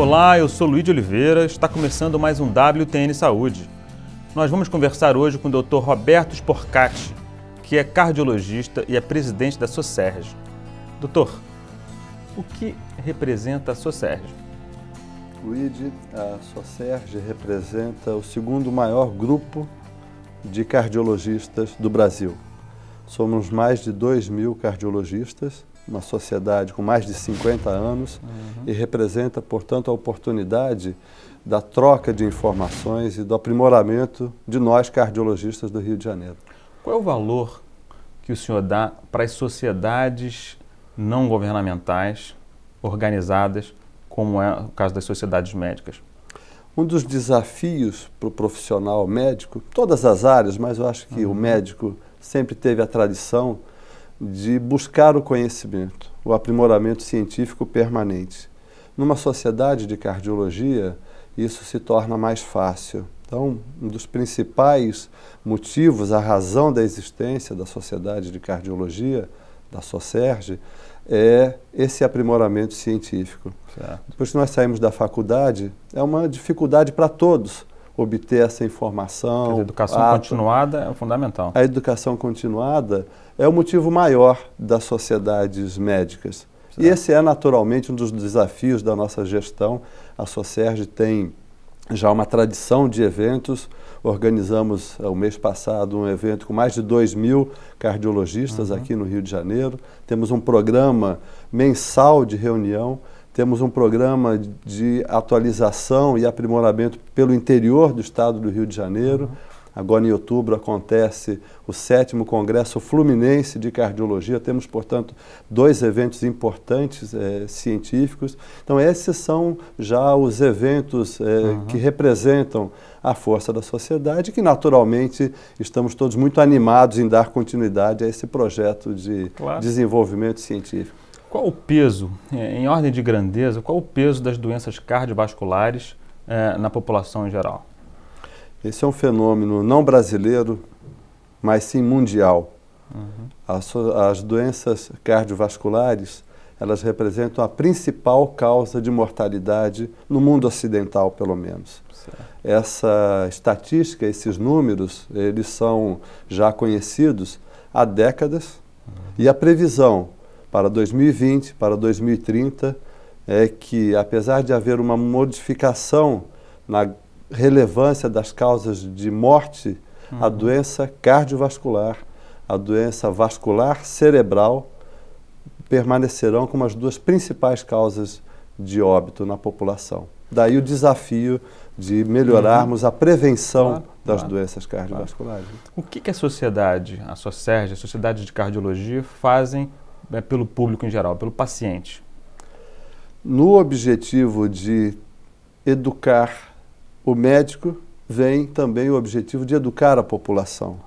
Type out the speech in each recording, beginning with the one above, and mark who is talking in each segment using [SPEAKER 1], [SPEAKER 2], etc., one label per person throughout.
[SPEAKER 1] Olá, eu sou Luiz de Oliveira, está começando mais um WTN Saúde. Nós vamos conversar hoje com o Dr. Roberto Sporcati, que é cardiologista e é presidente da Socerge. Doutor, o que representa a Socerge?
[SPEAKER 2] Luiz, a Socerge representa o segundo maior grupo de cardiologistas do Brasil. Somos mais de 2 mil cardiologistas uma sociedade com mais de 50 anos uhum. e representa, portanto, a oportunidade da troca de informações e do aprimoramento de nós cardiologistas do Rio de Janeiro.
[SPEAKER 1] Qual é o valor que o senhor dá para as sociedades não governamentais organizadas, como é o caso das sociedades médicas? Um dos desafios
[SPEAKER 2] para o profissional médico, todas as áreas, mas eu acho que uhum. o médico sempre teve a tradição de buscar o conhecimento, o aprimoramento científico permanente. Numa sociedade de cardiologia, isso se torna mais fácil. Então, um dos principais motivos, a razão da existência da Sociedade de Cardiologia, da Socerge, é esse aprimoramento científico. Certo. Depois que nós saímos da faculdade, é uma dificuldade para todos obter essa informação. Dizer, a educação ah, tá.
[SPEAKER 1] continuada é fundamental. A educação
[SPEAKER 2] continuada é o motivo maior das sociedades médicas. Certo. E esse é naturalmente um dos desafios da nossa gestão. A Socerge tem já uma tradição de eventos. Organizamos, eh, o mês passado, um evento com mais de 2 mil cardiologistas uhum. aqui no Rio de Janeiro. Temos um programa mensal de reunião temos um programa de atualização e aprimoramento pelo interior do estado do Rio de Janeiro. Agora, em outubro, acontece o sétimo Congresso Fluminense de Cardiologia. Temos, portanto, dois eventos importantes é, científicos. Então, esses são já os eventos é, uhum. que representam a força da sociedade, que naturalmente estamos todos muito animados em dar continuidade a esse projeto de claro. desenvolvimento científico. Qual
[SPEAKER 1] o peso, é, em ordem de grandeza, qual o peso das doenças cardiovasculares é, na população em geral?
[SPEAKER 2] Esse é um fenômeno não brasileiro, mas sim mundial. Uhum. As, as doenças cardiovasculares, elas representam a principal causa de mortalidade no mundo ocidental, pelo menos. Certo. Essa estatística, esses números, eles são já conhecidos há décadas. Uhum. E a previsão para 2020, para 2030, é que, apesar de haver uma modificação na relevância das causas de morte, uhum. a doença cardiovascular, a doença vascular cerebral permanecerão como as duas principais causas de óbito na população. Daí o desafio de melhorarmos uhum. a prevenção claro, das claro, doenças cardiovasculares. Claro.
[SPEAKER 1] O que, que, a sociedade, a SOCERG, a Sociedade de Cardiologia, fazem é pelo público em geral, pelo paciente?
[SPEAKER 2] No objetivo de educar o médico, vem também o objetivo de educar a população.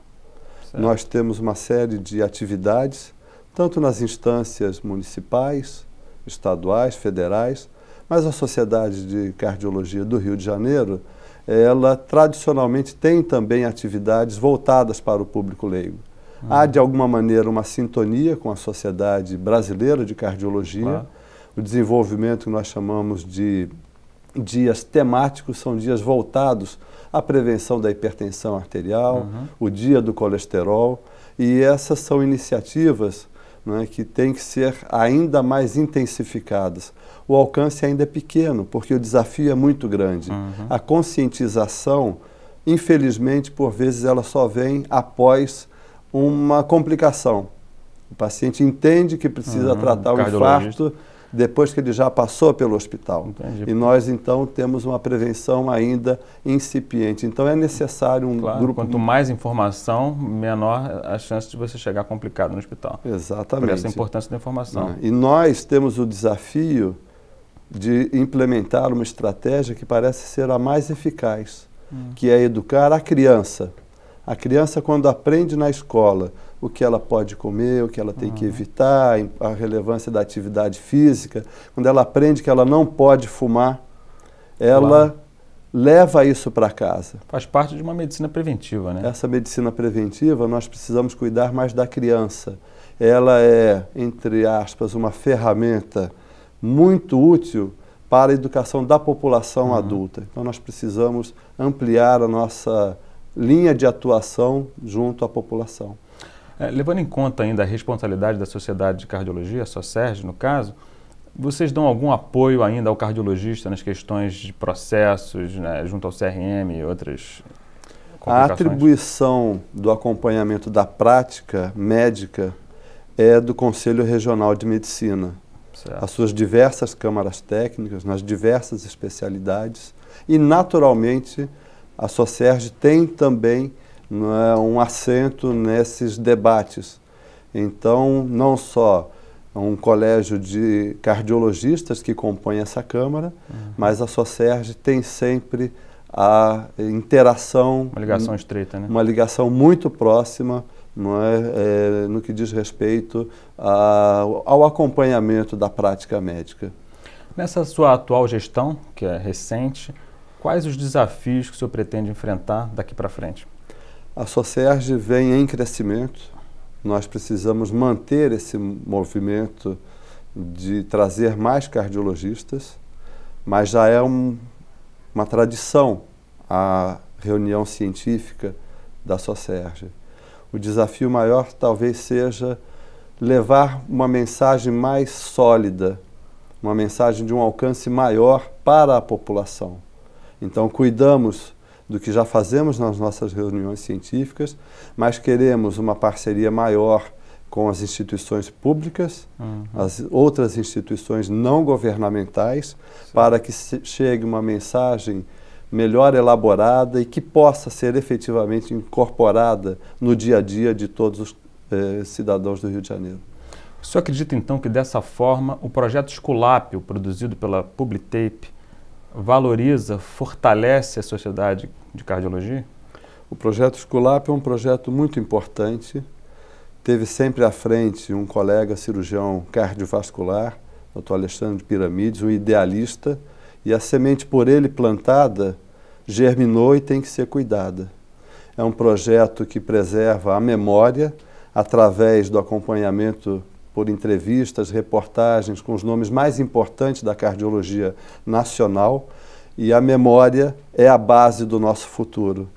[SPEAKER 2] Certo. Nós temos uma série de atividades, tanto nas instâncias municipais, estaduais, federais, mas a Sociedade de Cardiologia do Rio de Janeiro, ela tradicionalmente tem também atividades voltadas para o público leigo. Há, de alguma maneira, uma sintonia com a Sociedade Brasileira de Cardiologia. Claro. O desenvolvimento que nós chamamos de dias temáticos são dias voltados à prevenção da hipertensão arterial, uhum. o dia do colesterol. E essas são iniciativas né, que têm que ser ainda mais intensificadas. O alcance ainda é pequeno, porque o desafio é muito grande. Uhum. A conscientização, infelizmente, por vezes ela só vem após uma complicação. O paciente entende que precisa uhum, tratar o infarto depois que ele já passou pelo hospital. Entendi. E nós, então, temos uma prevenção ainda incipiente.
[SPEAKER 1] Então, é necessário um claro, grupo... Quanto mais informação, menor a chance de você chegar complicado no hospital. Exatamente. Por essa importância da informação. Né.
[SPEAKER 2] E nós temos o desafio de implementar uma estratégia que parece ser a mais eficaz, hum. que é educar a criança a criança, quando aprende na escola o que ela pode comer, o que ela tem uhum. que evitar, a relevância da atividade física, quando ela aprende que ela não pode fumar, ela claro. leva isso para casa. Faz parte de uma medicina preventiva, né? Essa medicina preventiva, nós precisamos cuidar mais da criança. Ela é, entre aspas, uma ferramenta muito útil para a educação da população uhum. adulta. Então, nós precisamos ampliar
[SPEAKER 1] a nossa linha de atuação
[SPEAKER 2] junto à população.
[SPEAKER 1] É, levando em conta ainda a responsabilidade da Sociedade de Cardiologia, a SOCERG no caso, vocês dão algum apoio ainda ao cardiologista nas questões de processos, né, junto ao CRM e outras a
[SPEAKER 2] atribuição do acompanhamento da prática médica é do Conselho Regional de Medicina. Certo. As suas diversas câmaras técnicas, nas diversas especialidades, e naturalmente a Socierge tem também é, um assento nesses debates. Então, não só é um colégio de cardiologistas que compõe essa Câmara, uhum. mas a Socierge tem sempre a interação... Uma ligação estreita, né? Uma ligação muito próxima é, é, no que diz respeito a, ao acompanhamento da prática médica.
[SPEAKER 1] Nessa sua atual gestão, que é recente, Quais os desafios que o senhor pretende enfrentar daqui para frente? A Socierge vem em crescimento.
[SPEAKER 2] Nós precisamos manter esse movimento de trazer mais cardiologistas, mas já é um, uma tradição a reunião científica da Socierge. O desafio maior talvez seja levar uma mensagem mais sólida, uma mensagem de um alcance maior para a população. Então, cuidamos do que já fazemos nas nossas reuniões científicas, mas queremos uma parceria maior com as instituições públicas, uhum. as outras instituições não governamentais, Sim. para que chegue uma mensagem melhor elaborada e que possa ser efetivamente incorporada no dia a dia de todos os eh,
[SPEAKER 1] cidadãos do Rio de Janeiro. O senhor acredita então que dessa forma o projeto Esculápio, produzido pela Publitape, valoriza, fortalece a sociedade de cardiologia? O projeto SCULAP é um projeto muito importante.
[SPEAKER 2] Teve sempre à frente um colega cirurgião cardiovascular, Dr. Alexandre Piramides, um idealista, e a semente por ele plantada germinou e tem que ser cuidada. É um projeto que preserva a memória através do acompanhamento por entrevistas, reportagens com os nomes mais importantes da cardiologia nacional e a memória é a base do nosso futuro.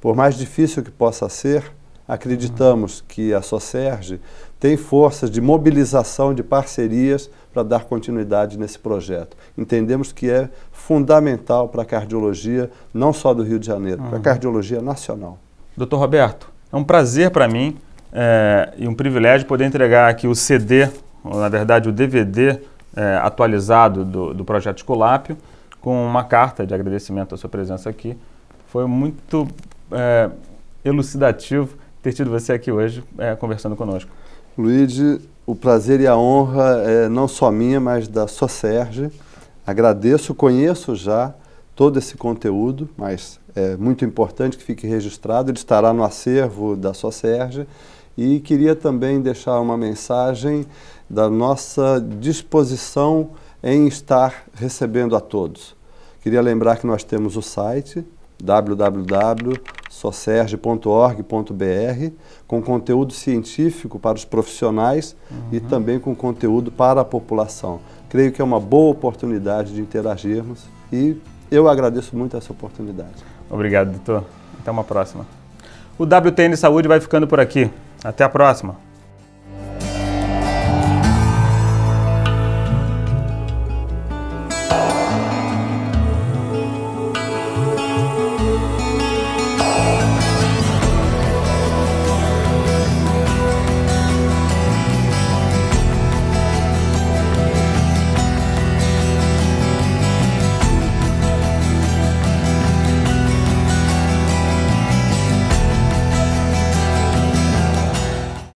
[SPEAKER 2] Por mais difícil que possa ser, acreditamos que a SOCERGE tem forças de mobilização de parcerias para dar continuidade nesse projeto. Entendemos que é fundamental para a cardiologia, não só do Rio de Janeiro, uhum. para a uhum. cardiologia nacional.
[SPEAKER 1] Doutor Roberto, é um prazer para mim é, e um privilégio poder entregar aqui o CD, ou na verdade o DVD é, atualizado do, do projeto Esculápio, com uma carta de agradecimento à sua presença aqui. Foi muito é, elucidativo ter tido você aqui hoje é, conversando conosco.
[SPEAKER 2] Luiz, o prazer e a honra é não só minha, mas da sua Sérgio. Agradeço, conheço já todo esse conteúdo, mas é muito importante que fique registrado, ele estará no acervo da sua Sérgio e queria também deixar uma mensagem da nossa disposição em estar recebendo a todos. Queria lembrar que nós temos o site www.socerge.org.br com conteúdo científico para os profissionais uhum. e também com conteúdo para a população. Creio que é uma boa oportunidade de interagirmos e eu agradeço muito essa oportunidade. Obrigado,
[SPEAKER 1] doutor. Até uma próxima. O WTN Saúde vai ficando por aqui. Até a próxima.